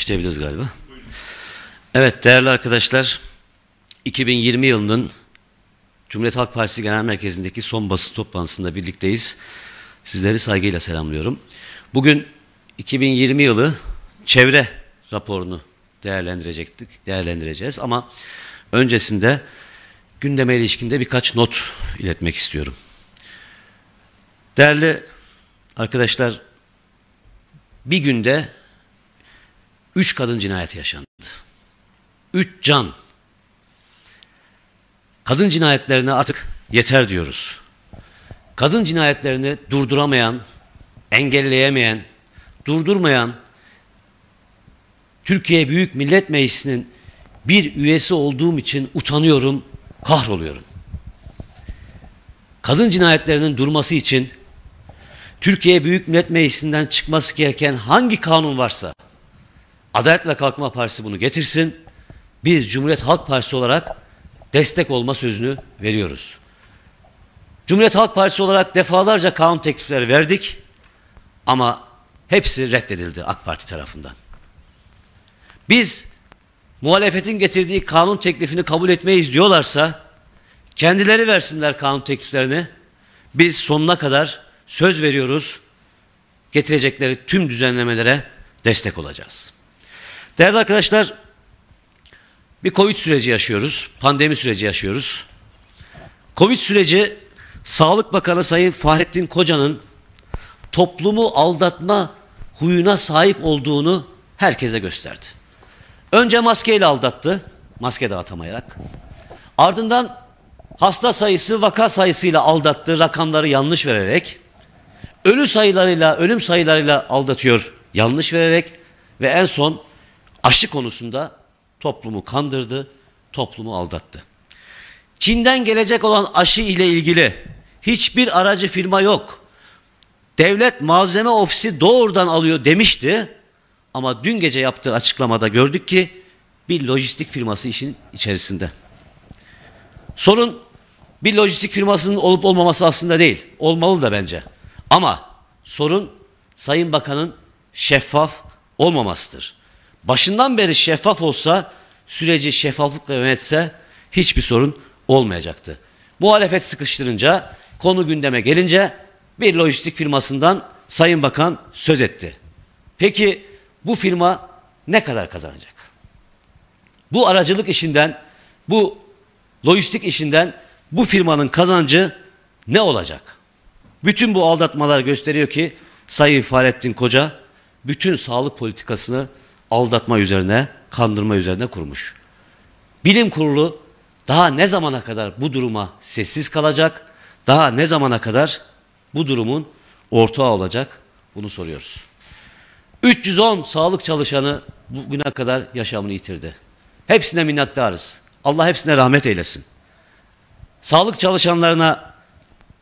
Başlayabiliriz galiba. Evet değerli arkadaşlar 2020 yılının Cumhuriyet Halk Partisi Genel Merkezi'ndeki son basın toplantısında birlikteyiz. Sizleri saygıyla selamlıyorum. Bugün 2020 yılı çevre raporunu değerlendirecektik, değerlendireceğiz ama öncesinde gündeme ilişkinde birkaç not iletmek istiyorum. Değerli arkadaşlar bir günde Üç kadın cinayeti yaşandı. Üç can. Kadın cinayetlerine artık yeter diyoruz. Kadın cinayetlerini durduramayan, engelleyemeyen, durdurmayan Türkiye Büyük Millet Meclisi'nin bir üyesi olduğum için utanıyorum, kahroluyorum. Kadın cinayetlerinin durması için Türkiye Büyük Millet Meclisi'nden çıkması gereken hangi kanun varsa Adalet ve Kalkınma Partisi bunu getirsin. Biz Cumhuriyet Halk Partisi olarak destek olma sözünü veriyoruz. Cumhuriyet Halk Partisi olarak defalarca kanun teklifleri verdik ama hepsi reddedildi AK Parti tarafından. Biz muhalefetin getirdiği kanun teklifini kabul etmeyiz diyorlarsa kendileri versinler kanun tekliflerini. Biz sonuna kadar söz veriyoruz. Getirecekleri tüm düzenlemelere destek olacağız. Değerli arkadaşlar, bir Covid süreci yaşıyoruz, pandemi süreci yaşıyoruz. Covid süreci Sağlık Bakanı Sayın Fahrettin Koca'nın toplumu aldatma huyuna sahip olduğunu herkese gösterdi. Önce maskeyle aldattı, maske dağıtamayarak. Ardından hasta sayısı, vaka sayısıyla aldattı, rakamları yanlış vererek. Ölü sayılarıyla, ölüm sayılarıyla aldatıyor, yanlış vererek. Ve en son aşı konusunda toplumu kandırdı, toplumu aldattı. Çin'den gelecek olan aşı ile ilgili hiçbir aracı firma yok. Devlet malzeme ofisi doğrudan alıyor demişti. Ama dün gece yaptığı açıklamada gördük ki bir lojistik firması işin içerisinde. Sorun bir lojistik firmasının olup olmaması aslında değil. Olmalı da bence. Ama sorun Sayın Bakan'ın şeffaf olmamasıdır başından beri şeffaf olsa, süreci şeffaflıkla yönetse hiçbir sorun olmayacaktı. Muhalefet sıkıştırınca, konu gündeme gelince bir lojistik firmasından Sayın Bakan söz etti. Peki bu firma ne kadar kazanacak? Bu aracılık işinden, bu lojistik işinden bu firmanın kazancı ne olacak? Bütün bu aldatmalar gösteriyor ki Sayın Fahrettin Koca bütün sağlık politikasını aldatma üzerine, kandırma üzerine kurmuş. Bilim kurulu daha ne zamana kadar bu duruma sessiz kalacak? Daha ne zamana kadar bu durumun ortağı olacak? Bunu soruyoruz. 310 sağlık çalışanı bugüne kadar yaşamını yitirdi. Hepsine minnettarız. Allah hepsine rahmet eylesin. Sağlık çalışanlarına,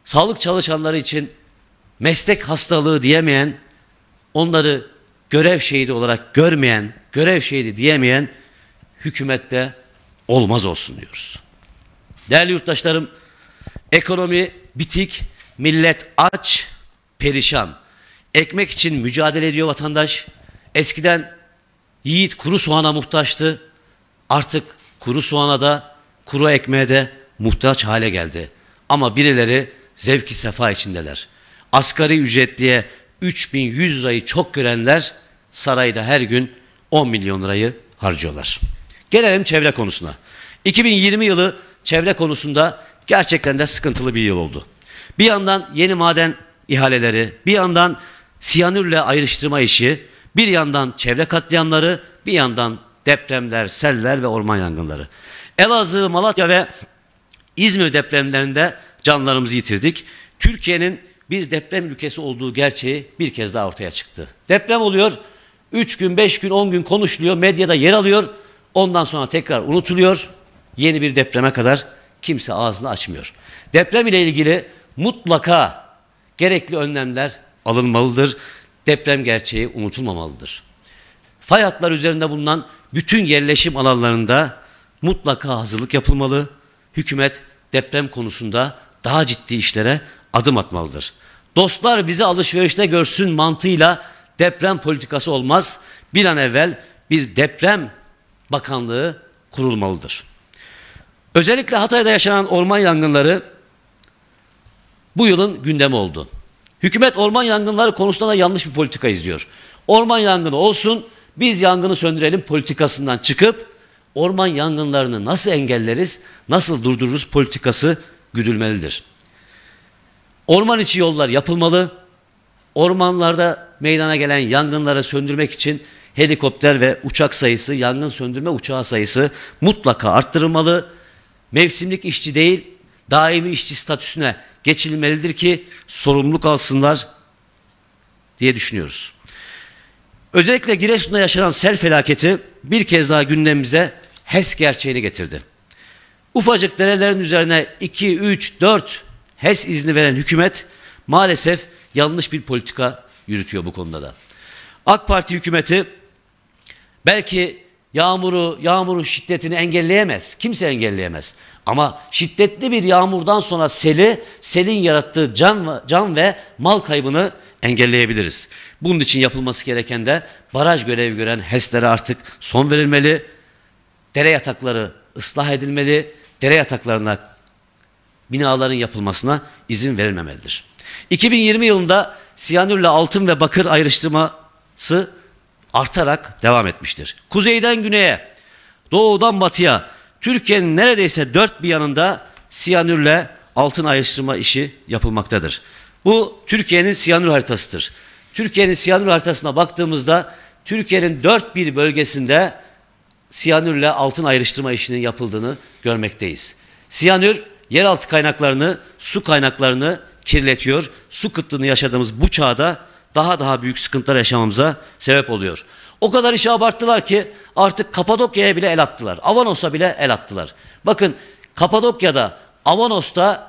sağlık çalışanları için meslek hastalığı diyemeyen, onları görev şehidi olarak görmeyen, görev şehidi diyemeyen hükümette olmaz olsun diyoruz. Değerli yurttaşlarım, ekonomi bitik, millet aç, perişan. Ekmek için mücadele ediyor vatandaş. Eskiden yiğit kuru soğana muhtaçtı. Artık kuru soğana da, kuru ekmeğe de muhtaç hale geldi. Ama birileri zevki sefa içindeler. Asgari ücretliye 3100 lirayı çok görenler sarayda her gün 10 milyon lirayı harcıyorlar. Gelelim çevre konusuna. 2020 yılı çevre konusunda gerçekten de sıkıntılı bir yıl oldu. Bir yandan yeni maden ihaleleri, bir yandan siyanürle ayrıştırma işi, bir yandan çevre katliamları, bir yandan depremler, seller ve orman yangınları. Elazığ, Malatya ve İzmir depremlerinde canlarımızı yitirdik. Türkiye'nin bir deprem ülkesi olduğu gerçeği bir kez daha ortaya çıktı. Deprem oluyor, 3 gün, 5 gün, 10 gün konuşuluyor, medyada yer alıyor. Ondan sonra tekrar unutuluyor. Yeni bir depreme kadar kimse ağzını açmıyor. Deprem ile ilgili mutlaka gerekli önlemler alınmalıdır. Deprem gerçeği unutulmamalıdır. Fay hatları üzerinde bulunan bütün yerleşim alanlarında mutlaka hazırlık yapılmalı. Hükümet deprem konusunda daha ciddi işlere adım atmalıdır. Dostlar bizi alışverişte görsün mantığıyla deprem politikası olmaz. Bir an evvel bir deprem bakanlığı kurulmalıdır. Özellikle Hatay'da yaşanan orman yangınları bu yılın gündemi oldu. Hükümet orman yangınları konusunda da yanlış bir politika izliyor. Orman yangını olsun, biz yangını söndürelim politikasından çıkıp orman yangınlarını nasıl engelleriz, nasıl durdururuz politikası güdülmelidir. Orman içi yollar yapılmalı. Ormanlarda meydana gelen yangınları söndürmek için helikopter ve uçak sayısı, yangın söndürme uçağı sayısı mutlaka arttırılmalı. Mevsimlik işçi değil, daimi işçi statüsüne geçilmelidir ki sorumluluk alsınlar diye düşünüyoruz. Özellikle Giresun'da yaşanan sel felaketi bir kez daha gündemimize HES gerçeğini getirdi. Ufacık derelerin üzerine 2, 3, 4 HES izni veren hükümet maalesef yanlış bir politika yürütüyor bu konuda da. AK Parti hükümeti belki yağmuru, yağmurun şiddetini engelleyemez. Kimse engelleyemez. Ama şiddetli bir yağmurdan sonra seli, selin yarattığı can, can ve mal kaybını engelleyebiliriz. Bunun için yapılması gereken de baraj görevi gören HES'lere artık son verilmeli. Dere yatakları ıslah edilmeli. Dere yataklarına binaların yapılmasına izin verilmemelidir. 2020 yılında siyanürle altın ve bakır ayrıştırması artarak devam etmiştir. Kuzeyden güneye, doğudan batıya Türkiye'nin neredeyse dört bir yanında siyanürle altın ayrıştırma işi yapılmaktadır. Bu Türkiye'nin siyanür haritasıdır. Türkiye'nin siyanür haritasına baktığımızda Türkiye'nin dört bir bölgesinde siyanürle altın ayrıştırma işinin yapıldığını görmekteyiz. Siyanür yeraltı kaynaklarını, su kaynaklarını kirletiyor. Su kıtlığını yaşadığımız bu çağda daha daha büyük sıkıntılar yaşamamıza sebep oluyor. O kadar işi abarttılar ki artık Kapadokya'ya bile el attılar. Avanos'a bile el attılar. Bakın Kapadokya'da, Avanos'ta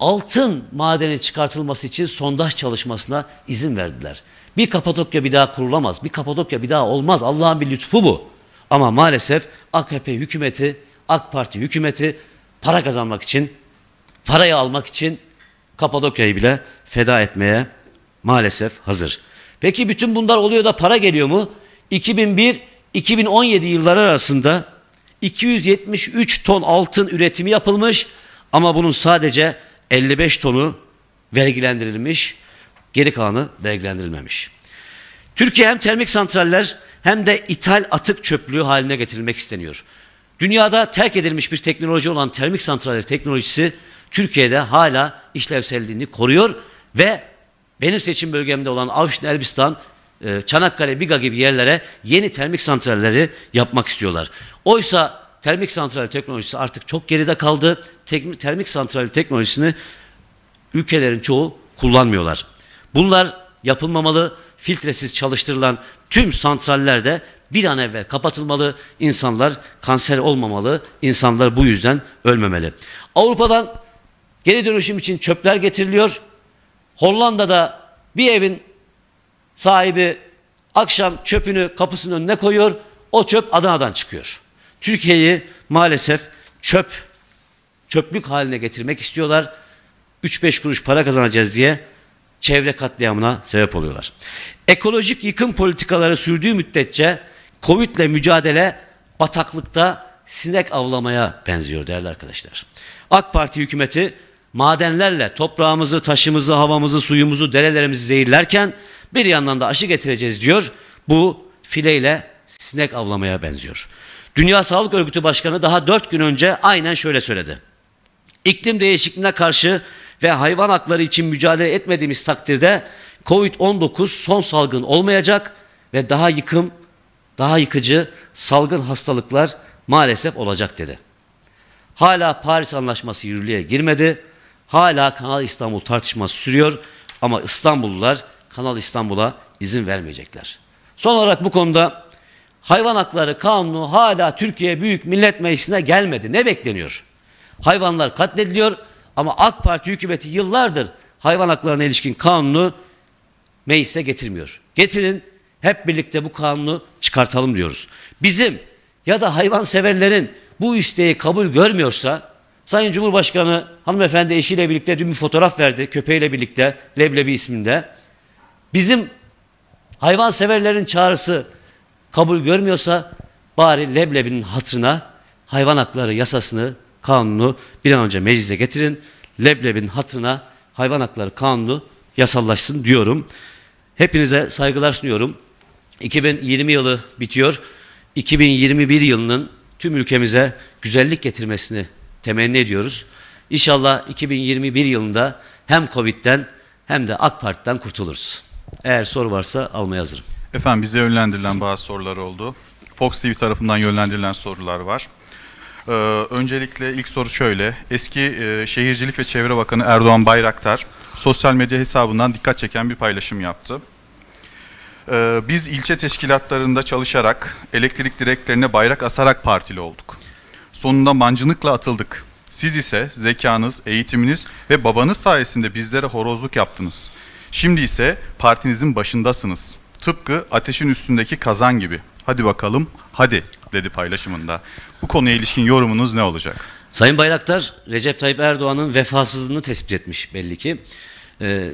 altın madeni çıkartılması için sondaj çalışmasına izin verdiler. Bir Kapadokya bir daha kurulamaz. Bir Kapadokya bir daha olmaz. Allah'ın bir lütfu bu. Ama maalesef AKP hükümeti, AK Parti hükümeti para kazanmak için, parayı almak için Kapadokya'yı bile feda etmeye maalesef hazır. Peki bütün bunlar oluyor da para geliyor mu? 2001-2017 yılları arasında 273 ton altın üretimi yapılmış ama bunun sadece 55 tonu vergilendirilmiş, geri kalanı vergilendirilmemiş. Türkiye hem termik santraller hem de ithal atık çöplüğü haline getirilmek isteniyor. Dünyada terk edilmiş bir teknoloji olan termik santraller teknolojisi Türkiye'de hala işlevselliğini koruyor ve benim seçim bölgemde olan Avşin, Elbistan, e, Çanakkale, Biga gibi yerlere yeni termik santralleri yapmak istiyorlar. Oysa termik santral teknolojisi artık çok geride kaldı. termik santral teknolojisini ülkelerin çoğu kullanmıyorlar. Bunlar yapılmamalı. Filtresiz çalıştırılan tüm santrallerde bir an evvel kapatılmalı. insanlar, kanser olmamalı. insanlar bu yüzden ölmemeli. Avrupa'dan geri dönüşüm için çöpler getiriliyor. Hollanda'da bir evin sahibi akşam çöpünü kapısının önüne koyuyor. O çöp Adana'dan çıkıyor. Türkiye'yi maalesef çöp çöplük haline getirmek istiyorlar. 3-5 kuruş para kazanacağız diye çevre katliamına sebep oluyorlar. Ekolojik yıkım politikaları sürdüğü müddetçe Covid ile mücadele bataklıkta sinek avlamaya benziyor değerli arkadaşlar. AK Parti hükümeti madenlerle toprağımızı, taşımızı, havamızı, suyumuzu, derelerimizi zehirlerken bir yandan da aşı getireceğiz diyor. Bu fileyle sinek avlamaya benziyor. Dünya Sağlık Örgütü Başkanı daha dört gün önce aynen şöyle söyledi. İklim değişikliğine karşı ve hayvan hakları için mücadele etmediğimiz takdirde Covid-19 son salgın olmayacak ve daha yıkım, daha yıkıcı salgın hastalıklar maalesef olacak dedi. Hala Paris Anlaşması yürürlüğe girmedi. Hala Kanal İstanbul tartışması sürüyor ama İstanbullular Kanal İstanbul'a izin vermeyecekler. Son olarak bu konuda hayvan hakları kanunu hala Türkiye Büyük Millet Meclisi'ne gelmedi. Ne bekleniyor? Hayvanlar katlediliyor ama AK Parti hükümeti yıllardır hayvan haklarına ilişkin kanunu meclise getirmiyor. Getirin hep birlikte bu kanunu çıkartalım diyoruz. Bizim ya da hayvan severlerin bu isteği kabul görmüyorsa Sayın Cumhurbaşkanı hanımefendi eşiyle birlikte dün bir fotoğraf verdi köpeğiyle birlikte Leblebi isminde. Bizim hayvan severlerin çağrısı kabul görmüyorsa bari Leblebi'nin hatırına hayvan hakları yasasını kanunu bir an önce meclise getirin. Leblebin hatırına hayvan hakları kanunu yasallaşsın diyorum. Hepinize saygılar sunuyorum. 2020 yılı bitiyor. 2021 yılının tüm ülkemize güzellik getirmesini temenni ediyoruz. İnşallah 2021 yılında hem Covid'den hem de AK Parti'den kurtuluruz. Eğer soru varsa almaya hazırım. Efendim bize yönlendirilen bazı sorular oldu. Fox TV tarafından yönlendirilen sorular var. Ee, öncelikle ilk soru şöyle. Eski e, Şehircilik ve Çevre Bakanı Erdoğan Bayraktar sosyal medya hesabından dikkat çeken bir paylaşım yaptı. Ee, biz ilçe teşkilatlarında çalışarak elektrik direklerine bayrak asarak partili olduk. Sonunda mancınıkla atıldık. Siz ise zekanız, eğitiminiz ve babanız sayesinde bizlere horozluk yaptınız. Şimdi ise partinizin başındasınız. Tıpkı ateşin üstündeki kazan gibi. Hadi bakalım hadi dedi paylaşımında. Bu konuya ilişkin yorumunuz ne olacak? Sayın Bayraktar, Recep Tayyip Erdoğan'ın vefasızlığını tespit etmiş belli ki. Ee,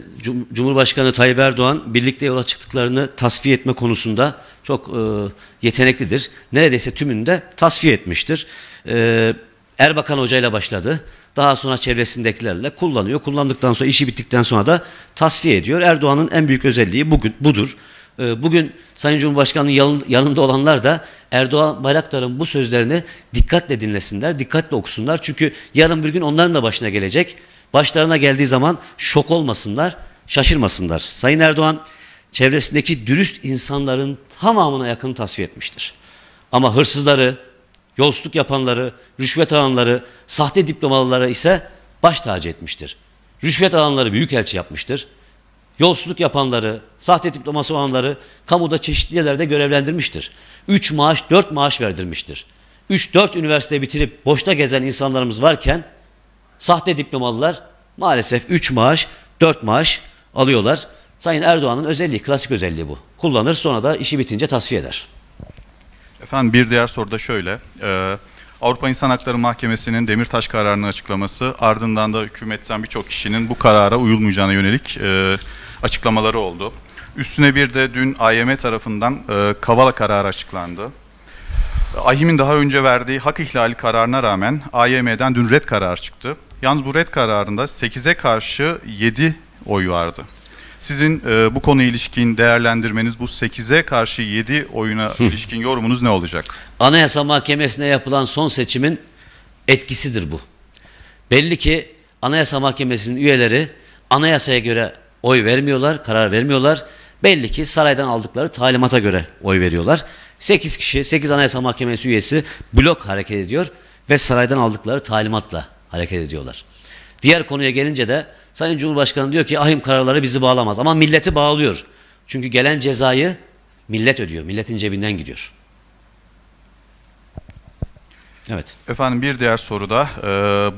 Cumhurbaşkanı Tayyip Erdoğan birlikte yola çıktıklarını tasfiye etme konusunda çok e, yeteneklidir. Neredeyse tümünü de tasfiye etmiştir. Ee, Erbakan Hoca ile başladı. Daha sonra çevresindekilerle kullanıyor. Kullandıktan sonra işi bittikten sonra da tasfiye ediyor. Erdoğan'ın en büyük özelliği bugün budur. Ee, bugün Sayın Cumhurbaşkanı'nın yanında olanlar da Erdoğan Bayraktar'ın bu sözlerini dikkatle dinlesinler, dikkatle okusunlar. Çünkü yarın bir gün onların da başına gelecek. Başlarına geldiği zaman şok olmasınlar, şaşırmasınlar. Sayın Erdoğan çevresindeki dürüst insanların tamamına yakın tasfiye etmiştir. Ama hırsızları, yolsuzluk yapanları, rüşvet alanları, sahte diplomalılara ise baş tacı etmiştir. Rüşvet alanları büyükelçi yapmıştır yolsuzluk yapanları, sahte diploması olanları kamuda çeşitli yerlerde görevlendirmiştir. 3 maaş, 4 maaş verdirmiştir. 3-4 üniversite bitirip boşta gezen insanlarımız varken sahte diplomalılar maalesef 3 maaş, 4 maaş alıyorlar. Sayın Erdoğan'ın özelliği, klasik özelliği bu. Kullanır sonra da işi bitince tasfiye eder. Efendim bir diğer soru da şöyle. Ee, Avrupa İnsan Hakları Mahkemesi'nin Demirtaş kararını açıklaması ardından da hükümetten birçok kişinin bu karara uyulmayacağına yönelik e, açıklamaları oldu. Üstüne bir de dün AYM tarafından e, Kavala kararı açıklandı. AYM'in daha önce verdiği hak ihlali kararına rağmen AYM'den dün red karar çıktı. Yalnız bu red kararında 8'e karşı 7 oy vardı. Sizin e, bu konu ilişkin değerlendirmeniz bu 8'e karşı 7 oyuna ilişkin yorumunuz ne olacak? Anayasa Mahkemesi'ne yapılan son seçimin etkisidir bu. Belli ki Anayasa Mahkemesi'nin üyeleri anayasaya göre oy vermiyorlar, karar vermiyorlar. Belli ki saraydan aldıkları talimata göre oy veriyorlar. 8 kişi, 8 Anayasa Mahkemesi üyesi blok hareket ediyor ve saraydan aldıkları talimatla hareket ediyorlar. Diğer konuya gelince de Sayın Cumhurbaşkanı diyor ki ahim kararları bizi bağlamaz ama milleti bağlıyor. Çünkü gelen cezayı millet ödüyor. Milletin cebinden gidiyor. Evet. Efendim bir diğer soruda e,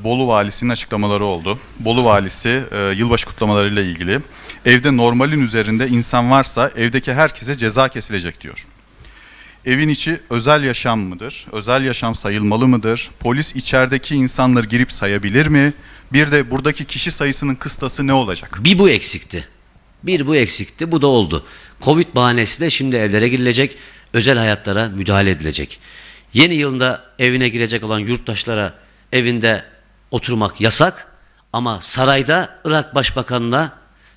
Bolu valisinin açıklamaları oldu. Bolu valisi e, yılbaşı kutlamalarıyla ilgili evde normalin üzerinde insan varsa evdeki herkese ceza kesilecek diyor. Evin içi özel yaşam mıdır? Özel yaşam sayılmalı mıdır? Polis içerideki insanları girip sayabilir mi? Bir de buradaki kişi sayısının kıstası ne olacak? Bir bu eksikti. Bir bu eksikti. Bu da oldu. Covid bahanesi de şimdi evlere girilecek. Özel hayatlara müdahale edilecek. Yeni yılında evine girecek olan yurttaşlara evinde oturmak yasak. Ama sarayda Irak Başbakanı'na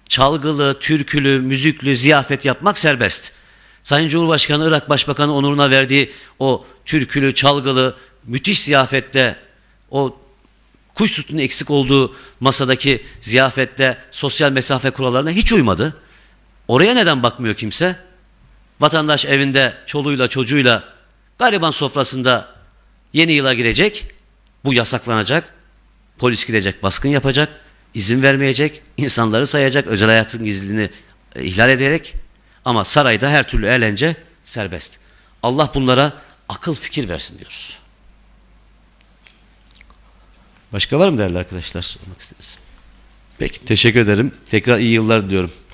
çalgılı, türkülü, müzikli ziyafet yapmak serbest. Sayın Cumhurbaşkanı Irak Başbakanı onuruna verdiği o türkülü, çalgılı, müthiş ziyafette o kuş sütünün eksik olduğu masadaki ziyafette sosyal mesafe kurallarına hiç uymadı. Oraya neden bakmıyor kimse? Vatandaş evinde çoluğuyla çocuğuyla gariban sofrasında yeni yıla girecek. Bu yasaklanacak. Polis gidecek, baskın yapacak, izin vermeyecek, insanları sayacak, özel hayatın gizliliğini e, ihlal ederek ama sarayda her türlü eğlence serbest. Allah bunlara akıl fikir versin diyoruz. Başka var mı değerli arkadaşlar? Peki teşekkür ederim. Tekrar iyi yıllar diliyorum.